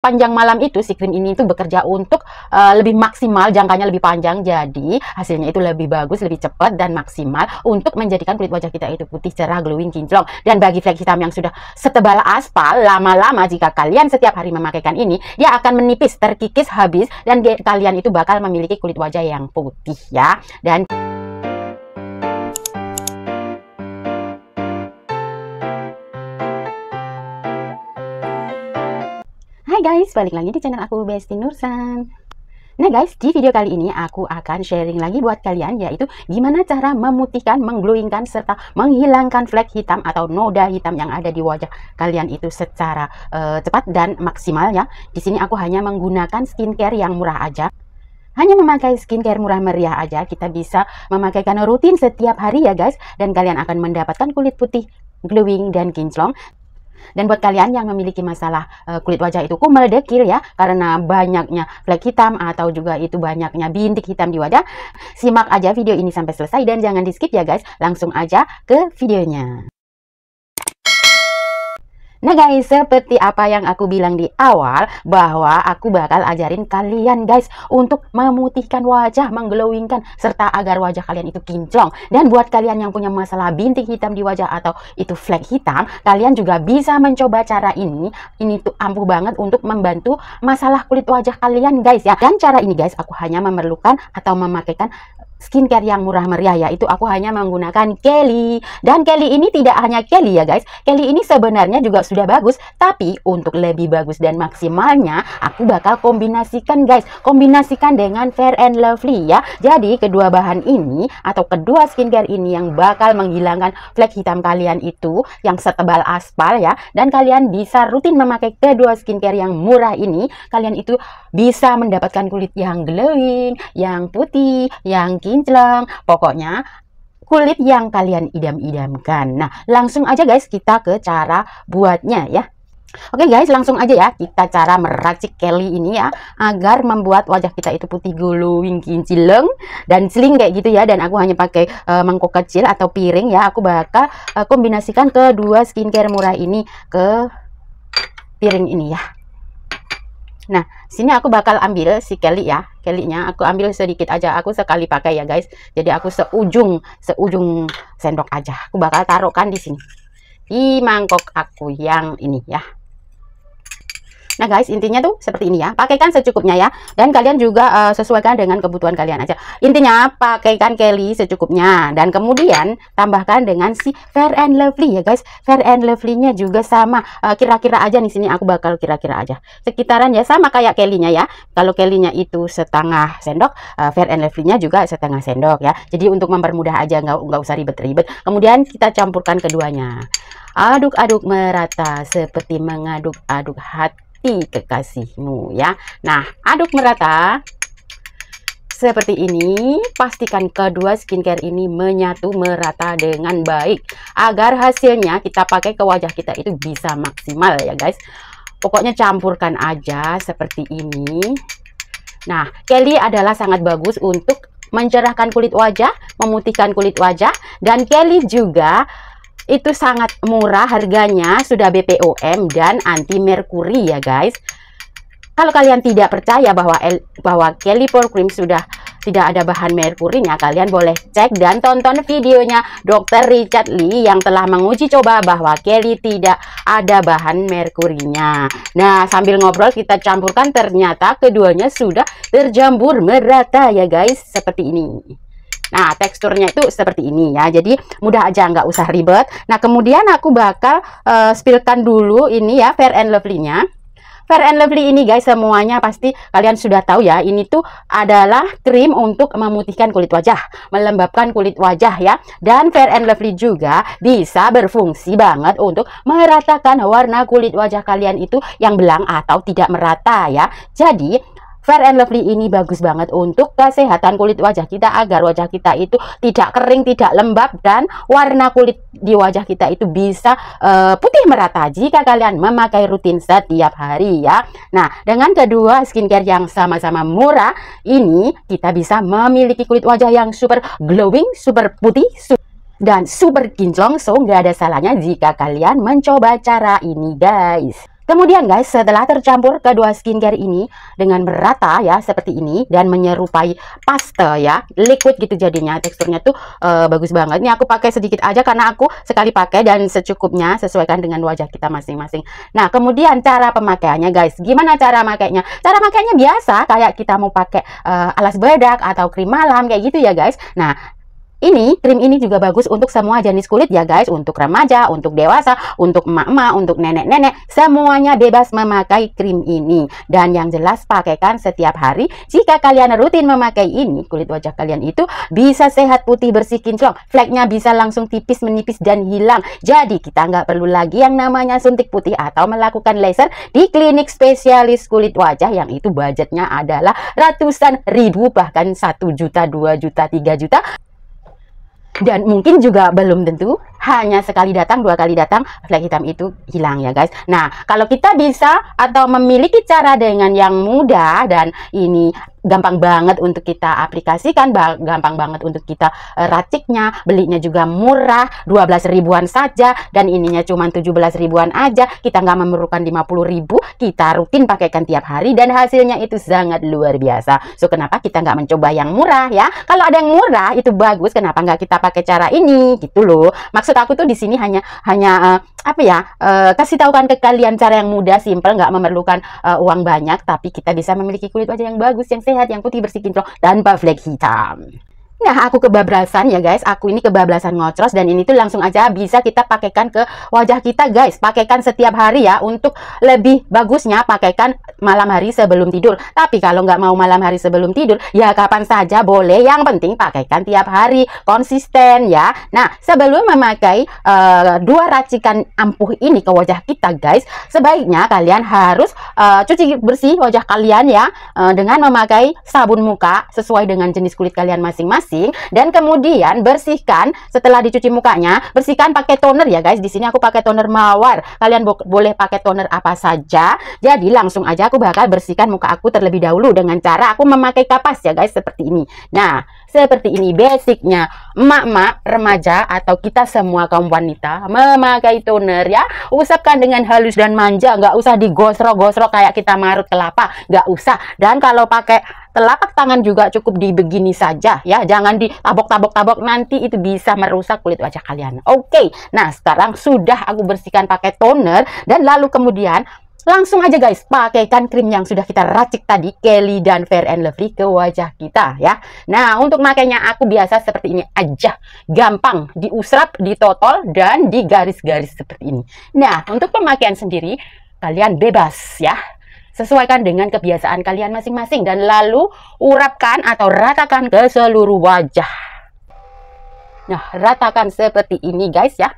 panjang malam itu si krim ini itu bekerja untuk uh, lebih maksimal jangkanya lebih panjang jadi hasilnya itu lebih bagus lebih cepat dan maksimal untuk menjadikan kulit wajah kita itu putih cerah glowing kinclong dan bagi flek hitam yang sudah setebal aspal lama-lama jika kalian setiap hari memakaikan ini dia akan menipis terkikis habis dan kalian itu bakal memiliki kulit wajah yang putih ya dan Hai guys, balik lagi di channel aku Besti Nursan Nah guys, di video kali ini aku akan sharing lagi buat kalian yaitu gimana cara memutihkan, mengglowingkan, serta menghilangkan flek hitam atau noda hitam yang ada di wajah kalian itu secara uh, cepat dan maksimal ya. Di sini aku hanya menggunakan skincare yang murah aja hanya memakai skincare murah meriah aja kita bisa memakaikan rutin setiap hari ya guys dan kalian akan mendapatkan kulit putih glowing dan kinclong dan buat kalian yang memiliki masalah uh, kulit wajah itu kumel dekil ya, karena banyaknya flek hitam atau juga itu banyaknya bintik hitam di wajah, simak aja video ini sampai selesai dan jangan di skip ya guys, langsung aja ke videonya. Nah guys, seperti apa yang aku bilang di awal bahwa aku bakal ajarin kalian guys untuk memutihkan wajah, mengglowingkan serta agar wajah kalian itu kinclong. Dan buat kalian yang punya masalah bintik hitam di wajah atau itu flek hitam, kalian juga bisa mencoba cara ini. Ini tuh ampuh banget untuk membantu masalah kulit wajah kalian guys ya. Dan cara ini guys aku hanya memerlukan atau memakaikan skincare yang murah meriah ya itu aku hanya menggunakan Kelly dan Kelly ini tidak hanya Kelly ya guys Kelly ini sebenarnya juga sudah bagus tapi untuk lebih bagus dan maksimalnya aku bakal kombinasikan guys kombinasikan dengan Fair and Lovely ya jadi kedua bahan ini atau kedua skincare ini yang bakal menghilangkan flek hitam kalian itu yang setebal aspal ya dan kalian bisa rutin memakai kedua skincare yang murah ini kalian itu bisa mendapatkan kulit yang glowing yang putih yang kinclong, pokoknya kulit yang kalian idam-idamkan. Nah, langsung aja guys kita ke cara buatnya ya. Oke guys, langsung aja ya kita cara meracik Kelly ini ya agar membuat wajah kita itu putih glowing kincileng dan sling kayak gitu ya dan aku hanya pakai e, mangkok kecil atau piring ya aku bakal e, kombinasikan kedua skincare murah ini ke piring ini ya. Nah, sini aku bakal ambil si Kelly ya. Kelly-nya aku ambil sedikit aja. Aku sekali pakai ya, guys. Jadi aku seujung seujung sendok aja. Aku bakal taruhkan di sini. Di mangkok aku yang ini ya. Nah guys intinya tuh seperti ini ya pakaikan secukupnya ya dan kalian juga uh, sesuaikan dengan kebutuhan kalian aja intinya pakaikan Kelly secukupnya dan kemudian tambahkan dengan si fair and lovely ya guys fair and lovely-nya juga sama eh, kira-kira uh, aja nih sini aku bakal kira-kira aja sekitaran ya sama kayak Kelly-nya ya kalau Kelly-nya itu setengah sendok uh, fair and lovely-nya juga setengah sendok ya jadi untuk mempermudah aja nggak nggak usah ribet-ribet kemudian kita campurkan keduanya aduk-aduk merata seperti mengaduk-aduk hati hati kekasihmu ya. Nah, aduk merata. Seperti ini, pastikan kedua skincare ini menyatu merata dengan baik agar hasilnya kita pakai ke wajah kita itu bisa maksimal ya guys. Pokoknya campurkan aja seperti ini. Nah, Kelly adalah sangat bagus untuk mencerahkan kulit wajah, memutihkan kulit wajah, dan Kelly juga itu sangat murah harganya sudah BPOM dan anti merkuri ya guys kalau kalian tidak percaya bahwa El, bahwa Pore cream sudah tidak ada bahan merkurinya kalian boleh cek dan tonton videonya dokter Richard Lee yang telah menguji coba bahwa Kelly tidak ada bahan merkurinya nah sambil ngobrol kita campurkan ternyata keduanya sudah terjambur merata ya guys seperti ini Nah, teksturnya itu seperti ini ya. Jadi mudah aja nggak usah ribet. Nah, kemudian aku bakal uh, spillkan dulu ini ya Fair and Lovely-nya. Fair and Lovely ini guys semuanya pasti kalian sudah tahu ya ini tuh adalah krim untuk memutihkan kulit wajah melembabkan kulit wajah ya dan Fair and Lovely juga bisa berfungsi banget untuk meratakan warna kulit wajah kalian itu yang belang atau tidak merata ya jadi Fair and Lovely ini bagus banget untuk kesehatan kulit wajah kita agar wajah kita itu tidak kering, tidak lembab dan warna kulit di wajah kita itu bisa uh, putih merata jika kalian memakai rutin setiap hari ya. Nah, dengan kedua skincare yang sama-sama murah ini kita bisa memiliki kulit wajah yang super glowing, super putih, super dan super kinclong so nggak ada salahnya jika kalian mencoba cara ini guys Kemudian guys, setelah tercampur kedua skincare ini dengan merata ya seperti ini dan menyerupai paste ya, liquid gitu jadinya. Teksturnya tuh uh, bagus banget. Ini aku pakai sedikit aja karena aku sekali pakai dan secukupnya sesuaikan dengan wajah kita masing-masing. Nah, kemudian cara pemakaiannya guys. Gimana cara makainya? Cara makainya biasa kayak kita mau pakai uh, alas bedak atau krim malam kayak gitu ya guys. Nah, ini, krim ini juga bagus untuk semua jenis kulit ya guys, untuk remaja, untuk dewasa, untuk emak-emak, untuk nenek-nenek, semuanya bebas memakai krim ini. Dan yang jelas pakaikan setiap hari, jika kalian rutin memakai ini, kulit wajah kalian itu bisa sehat putih bersih kinclong, fleknya bisa langsung tipis menipis dan hilang. Jadi kita nggak perlu lagi yang namanya suntik putih atau melakukan laser di klinik spesialis kulit wajah yang itu budgetnya adalah ratusan ribu bahkan satu juta, dua juta, tiga juta dan mungkin juga belum tentu hanya sekali datang dua kali datang flek hitam itu hilang ya guys nah kalau kita bisa atau memiliki cara dengan yang mudah dan ini gampang banget untuk kita aplikasikan, gampang banget untuk kita eh, raciknya, belinya juga murah, 12 ribuan saja, dan ininya cuma 17 ribuan aja, kita nggak memerlukan 50 ribu, kita rutin pakaikan tiap hari, dan hasilnya itu sangat luar biasa. So, kenapa kita nggak mencoba yang murah ya? Kalau ada yang murah, itu bagus, kenapa nggak kita pakai cara ini, gitu loh. Maksud aku tuh di sini hanya, hanya uh, apa ya, uh, kasih kan ke kalian cara yang mudah, simple, nggak memerlukan uh, uang banyak, tapi kita bisa memiliki kulit wajah yang bagus, yang sehat yang putih bersih kinclong tanpa flek hitam. Nah, aku kebablasan ya guys. Aku ini kebablasan ngocros dan ini tuh langsung aja bisa kita pakaikan ke wajah kita guys. Pakaikan setiap hari ya untuk lebih bagusnya pakaikan malam hari sebelum tidur. Tapi kalau nggak mau malam hari sebelum tidur, ya kapan saja boleh. Yang penting pakaikan tiap hari, konsisten ya. Nah, sebelum memakai uh, dua racikan ampuh ini ke wajah kita guys, sebaiknya kalian harus uh, cuci bersih wajah kalian ya uh, dengan memakai sabun muka sesuai dengan jenis kulit kalian masing-masing bersih dan kemudian bersihkan setelah dicuci mukanya, bersihkan pakai toner ya guys. Di sini aku pakai toner mawar. Kalian bo boleh pakai toner apa saja. Jadi langsung aja aku bakal bersihkan muka aku terlebih dahulu dengan cara aku memakai kapas ya guys seperti ini. Nah, seperti ini basicnya emak-emak remaja atau kita semua kaum wanita memakai toner ya usapkan dengan halus dan manja nggak usah digosrok-gosrok kayak kita marut kelapa nggak usah dan kalau pakai telapak tangan juga cukup di begini saja ya jangan ditabok-tabok-tabok nanti itu bisa merusak kulit wajah kalian oke okay. nah sekarang sudah aku bersihkan pakai toner dan lalu kemudian Langsung aja guys, pakaikan krim yang sudah kita racik tadi, Kelly dan Fair and Lovely ke wajah kita ya. Nah, untuk makainya aku biasa seperti ini aja. Gampang, diusap, ditotol, dan digaris-garis seperti ini. Nah, untuk pemakaian sendiri, kalian bebas ya. Sesuaikan dengan kebiasaan kalian masing-masing dan lalu urapkan atau ratakan ke seluruh wajah. Nah, ratakan seperti ini guys ya.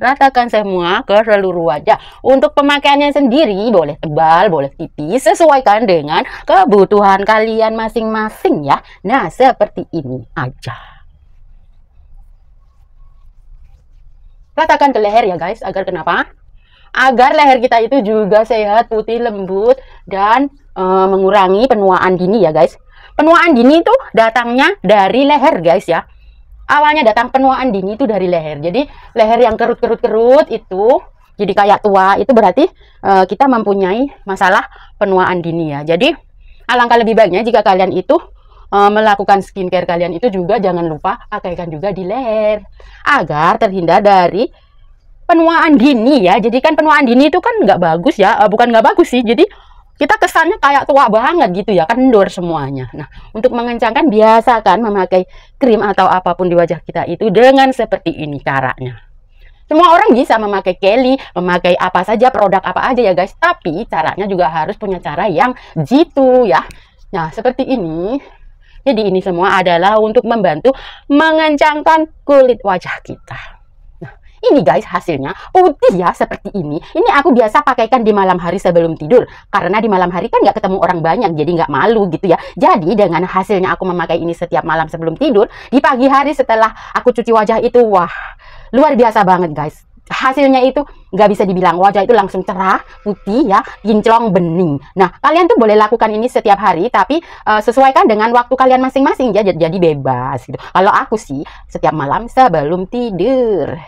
Ratakan semua ke seluruh wajah. Untuk pemakaiannya sendiri boleh tebal, boleh tipis, sesuaikan dengan kebutuhan kalian masing-masing ya. Nah, seperti ini aja. Ratakan ke leher ya guys, agar kenapa? Agar leher kita itu juga sehat, putih, lembut, dan e, mengurangi penuaan dini ya guys. Penuaan dini itu datangnya dari leher guys ya awalnya datang penuaan dini itu dari leher. Jadi leher yang kerut-kerut-kerut itu jadi kayak tua itu berarti uh, kita mempunyai masalah penuaan dini ya. Jadi alangkah lebih baiknya jika kalian itu eh, melakukan skincare kalian itu juga jangan lupa pakaikan juga di leher agar terhindar dari penuaan dini ya. Jadi kan penuaan dini itu kan nggak bagus ya, eh, bukan nggak bagus sih. Jadi kita kesannya kayak tua banget gitu ya, kendor semuanya. Nah, untuk mengencangkan biasakan memakai krim atau apapun di wajah kita itu dengan seperti ini caranya. Semua orang bisa memakai Kelly, memakai apa saja, produk apa aja ya guys. Tapi caranya juga harus punya cara yang jitu ya. Nah, seperti ini. Jadi ini semua adalah untuk membantu mengencangkan kulit wajah kita. Ini guys hasilnya putih ya seperti ini. Ini aku biasa pakaikan di malam hari sebelum tidur. Karena di malam hari kan nggak ketemu orang banyak jadi nggak malu gitu ya. Jadi dengan hasilnya aku memakai ini setiap malam sebelum tidur. Di pagi hari setelah aku cuci wajah itu wah luar biasa banget guys hasilnya itu nggak bisa dibilang wajah itu langsung cerah putih ya kinclong bening nah kalian tuh boleh lakukan ini setiap hari tapi uh, sesuaikan dengan waktu kalian masing-masing ya jadi bebas gitu kalau aku sih setiap malam sebelum tidur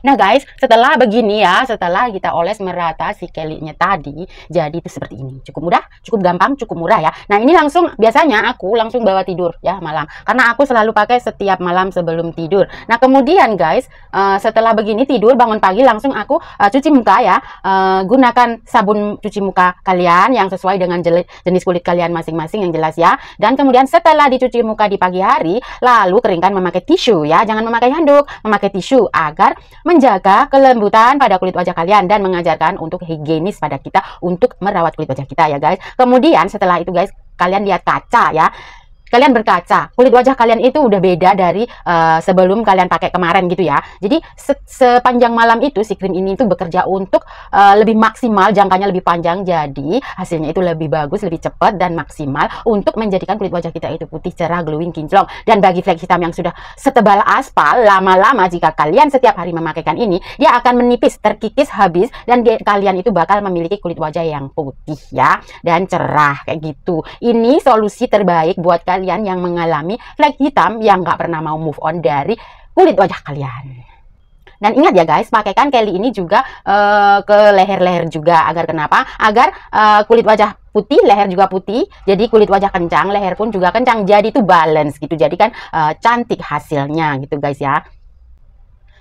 Nah guys, setelah begini ya, setelah kita oles merata si kelinya tadi, jadi itu seperti ini. Cukup mudah, cukup gampang, cukup murah ya. Nah ini langsung, biasanya aku langsung bawa tidur ya malam. Karena aku selalu pakai setiap malam sebelum tidur. Nah kemudian guys, uh, setelah begini tidur, bangun pagi langsung aku uh, cuci muka ya. Uh, gunakan sabun cuci muka kalian yang sesuai dengan jenis kulit kalian masing-masing yang jelas ya. Dan kemudian setelah dicuci muka di pagi hari, lalu keringkan memakai tisu ya. Jangan memakai handuk, memakai tisu agar menjaga kelembutan pada kulit wajah kalian dan mengajarkan untuk higienis pada kita untuk merawat kulit wajah kita ya guys. Kemudian setelah itu guys, kalian lihat kaca ya kalian berkaca kulit wajah kalian itu udah beda dari uh, sebelum kalian pakai kemarin gitu ya jadi se sepanjang malam itu si krim ini itu bekerja untuk uh, lebih maksimal jangkanya lebih panjang jadi hasilnya itu lebih bagus lebih cepat dan maksimal untuk menjadikan kulit wajah kita itu putih cerah glowing kinclong dan bagi flek hitam yang sudah setebal aspal lama-lama jika kalian setiap hari memakaikan ini dia akan menipis terkikis habis dan dia, kalian itu bakal memiliki kulit wajah yang putih ya dan cerah kayak gitu ini solusi terbaik buat kalian kalian yang mengalami flek hitam yang nggak pernah mau move on dari kulit wajah kalian. Dan ingat ya guys, pakaikan Kelly ini juga uh, ke leher-leher juga agar kenapa? Agar uh, kulit wajah putih, leher juga putih. Jadi kulit wajah kencang, leher pun juga kencang. Jadi itu balance gitu. Jadi kan uh, cantik hasilnya gitu guys ya.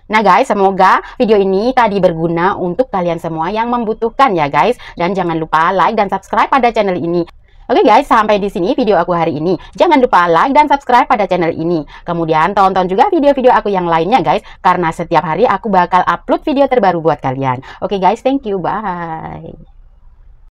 Nah guys, semoga video ini tadi berguna untuk kalian semua yang membutuhkan ya guys. Dan jangan lupa like dan subscribe pada channel ini. Oke okay guys, sampai di sini video aku hari ini. Jangan lupa like dan subscribe pada channel ini. Kemudian tonton juga video-video aku yang lainnya guys, karena setiap hari aku bakal upload video terbaru buat kalian. Oke okay guys, thank you, bye.